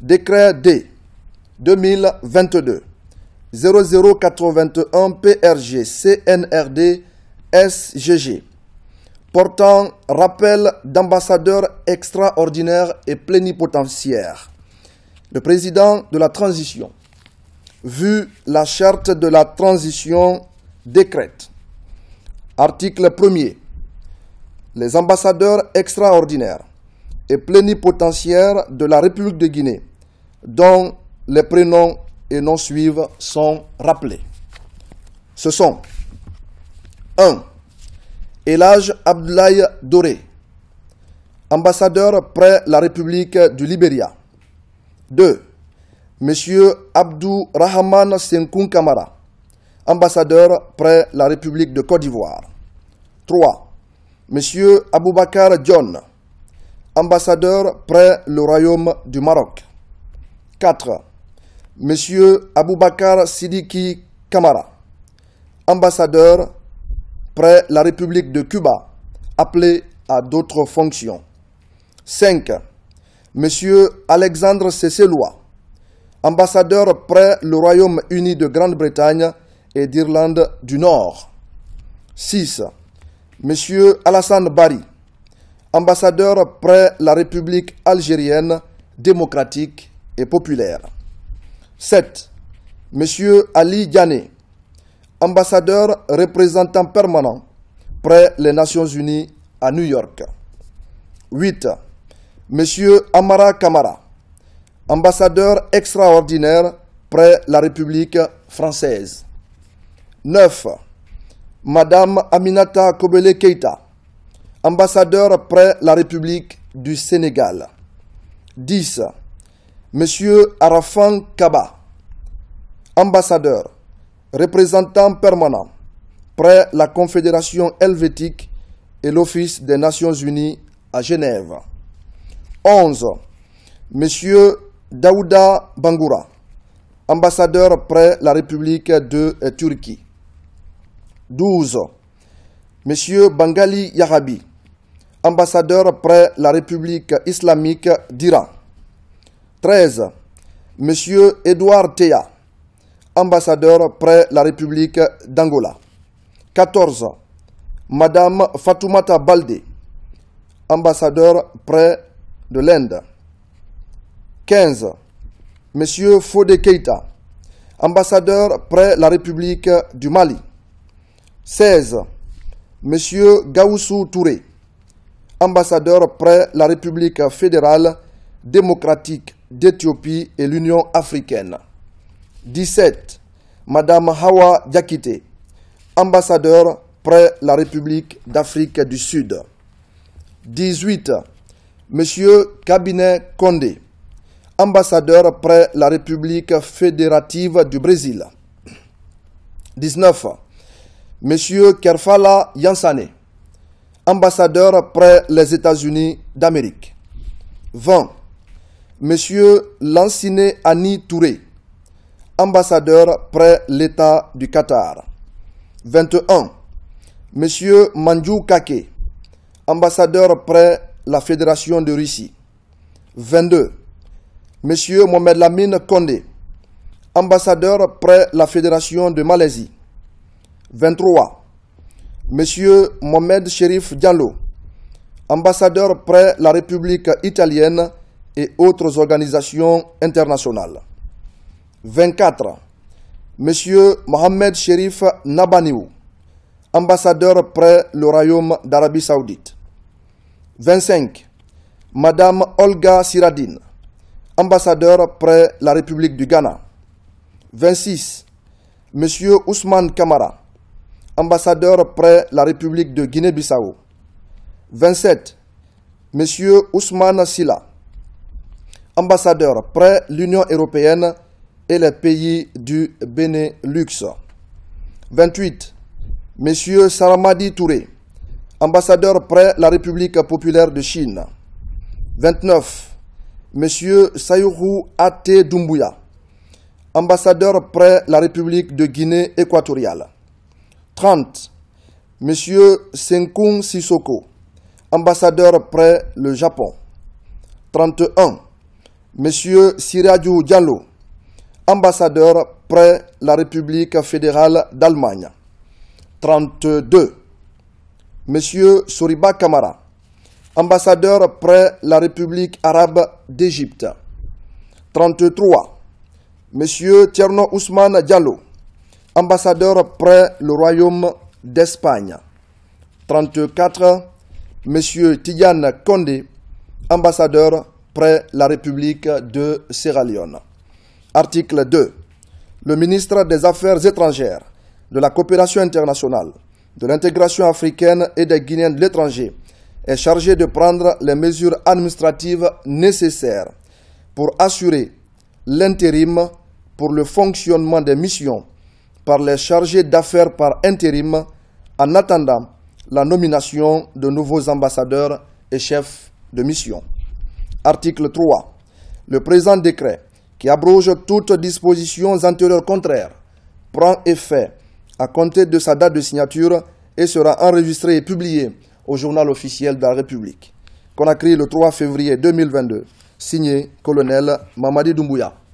Décret D 2022 0081 PRG CNRD SGG portant rappel d'ambassadeurs extraordinaires et plénipotentiaires. Le président de la transition, vu la charte de la transition décrète. Article 1er. Les ambassadeurs extraordinaires et plénipotentiaires de la République de Guinée dont les prénoms et noms suivants sont rappelés. Ce sont 1. Elage Abdoulaye Doré, ambassadeur près la République du Libéria. 2. Monsieur Abdou Rahman Senkoun Kamara, ambassadeur près la République de Côte d'Ivoire. 3. Monsieur Aboubakar John, ambassadeur près le Royaume du Maroc. 4. Monsieur Aboubakar Sidiki Kamara, ambassadeur près la République de Cuba, appelé à d'autres fonctions. 5. Monsieur Alexandre Cécélois, ambassadeur près le Royaume-Uni de Grande-Bretagne et d'Irlande du Nord. 6. Monsieur Alassane Bari, ambassadeur près la République algérienne démocratique populaire. 7. Monsieur Ali Diané, ambassadeur représentant permanent près les Nations Unies à New York. 8. Monsieur Amara Kamara, ambassadeur extraordinaire près la République française. 9. Madame Aminata Kobele Keita, ambassadeur près la République du Sénégal. 10. Monsieur Arafan Kaba, ambassadeur, représentant permanent près la Confédération helvétique et l'Office des Nations Unies à Genève. 11. Monsieur Daouda Bangoura, ambassadeur près la République de Turquie. 12. Monsieur Bangali Yarabi, ambassadeur près la République islamique d'Iran. 13. Monsieur Edouard Théa, ambassadeur près la République d'Angola. 14. Madame Fatoumata Balde, ambassadeur près de l'Inde. 15. Monsieur Fode Keita, ambassadeur près la République du Mali. 16. Monsieur Gaoussou Touré, ambassadeur près la République fédérale démocratique d'Éthiopie et l'Union africaine. 17. Madame Hawa Diakité, ambassadeur près la République d'Afrique du Sud. 18. Monsieur Kabinet Condé, ambassadeur près la République fédérative du Brésil. 19. Monsieur Kerfala Yansane, ambassadeur près les États-Unis d'Amérique. 20. Monsieur Lanciné Annie Touré, ambassadeur près l'État du Qatar. 21. Monsieur Manjou Kake, ambassadeur près la Fédération de Russie. 22. Monsieur Mohamed Lamine Kondé, ambassadeur près la Fédération de Malaisie. 23. Monsieur Mohamed Sherif Diallo, ambassadeur près la République italienne et autres organisations internationales. 24. Monsieur Mohamed Sherif Nabaniou, ambassadeur près le Royaume d'Arabie Saoudite. 25. Madame Olga Siradine, ambassadeur près la République du Ghana. 26. Monsieur Ousmane Kamara, ambassadeur près la République de Guinée-Bissau. 27. Monsieur Ousmane Silla, Ambassadeur près l'Union européenne et les pays du Benelux. 28. Monsieur Saramadi Touré, ambassadeur près la République populaire de Chine. 29. Monsieur Sayuru Ate Dumbuya. ambassadeur près la République de Guinée équatoriale. 30. Monsieur Senkun Sissoko, ambassadeur près le Japon. 31. Monsieur Siradjou Diallo, ambassadeur près la République fédérale d'Allemagne. 32. Monsieur Souriba Kamara, ambassadeur près la République arabe d'Égypte. 33. Monsieur Tierno Ousmane Diallo, ambassadeur près le Royaume d'Espagne. 34. Monsieur Tidiane Condé, ambassadeur la République de Sierra Leone. Article 2. Le ministre des Affaires étrangères, de la coopération internationale, de l'intégration africaine et des Guinéens de l'étranger est chargé de prendre les mesures administratives nécessaires pour assurer l'intérim pour le fonctionnement des missions par les chargés d'affaires par intérim en attendant la nomination de nouveaux ambassadeurs et chefs de mission. Article 3. Le présent décret, qui abroge toutes dispositions antérieures contraires, prend effet à compter de sa date de signature et sera enregistré et publié au journal officiel de la République. créé le 3 février 2022. Signé Colonel Mamadi Doumbouya.